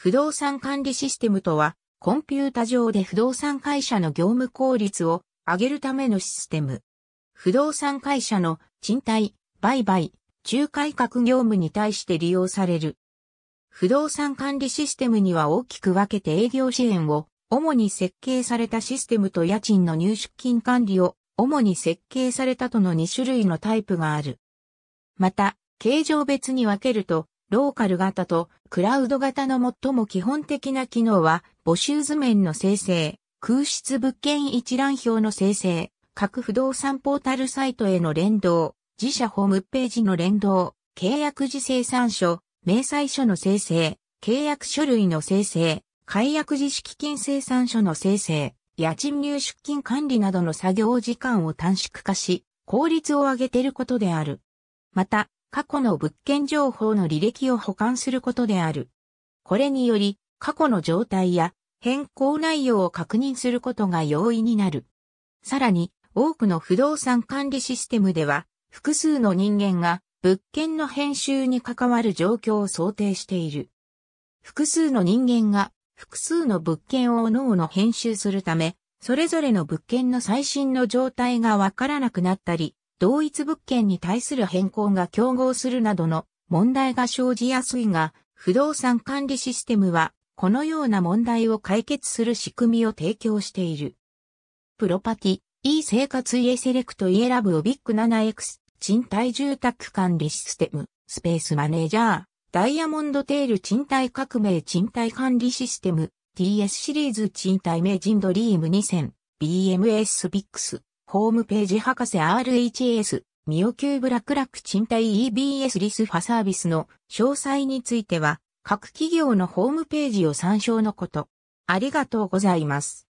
不動産管理システムとは、コンピュータ上で不動産会社の業務効率を上げるためのシステム。不動産会社の賃貸、売買、仲介各業務に対して利用される。不動産管理システムには大きく分けて営業支援を主に設計されたシステムと家賃の入出金管理を主に設計されたとの2種類のタイプがある。また、形状別に分けると、ローカル型とクラウド型の最も基本的な機能は、募集図面の生成、空室物件一覧表の生成、各不動産ポータルサイトへの連動、自社ホームページの連動、契約時生産書、明細書の生成、契約書類の生成、解約時資金生産書の生成、家賃入出金管理などの作業時間を短縮化し、効率を上げていることである。また、過去の物件情報の履歴を保管することである。これにより、過去の状態や変更内容を確認することが容易になる。さらに、多くの不動産管理システムでは、複数の人間が物件の編集に関わる状況を想定している。複数の人間が複数の物件を各々編集するため、それぞれの物件の最新の状態がわからなくなったり、同一物件に対する変更が競合するなどの問題が生じやすいが、不動産管理システムは、このような問題を解決する仕組みを提供している。プロパティ、e 生活家セレクト家ラブオビック 7X、賃貸住宅管理システム、スペースマネージャー、ダイヤモンドテール賃貸革命賃貸管理システム、TS シリーズ賃貸名人ドリーム 2000BMS ビックスホームページ博士 RHS、ミオキューブラクラク賃貸 EBS リスファサービスの詳細については、各企業のホームページを参照のこと。ありがとうございます。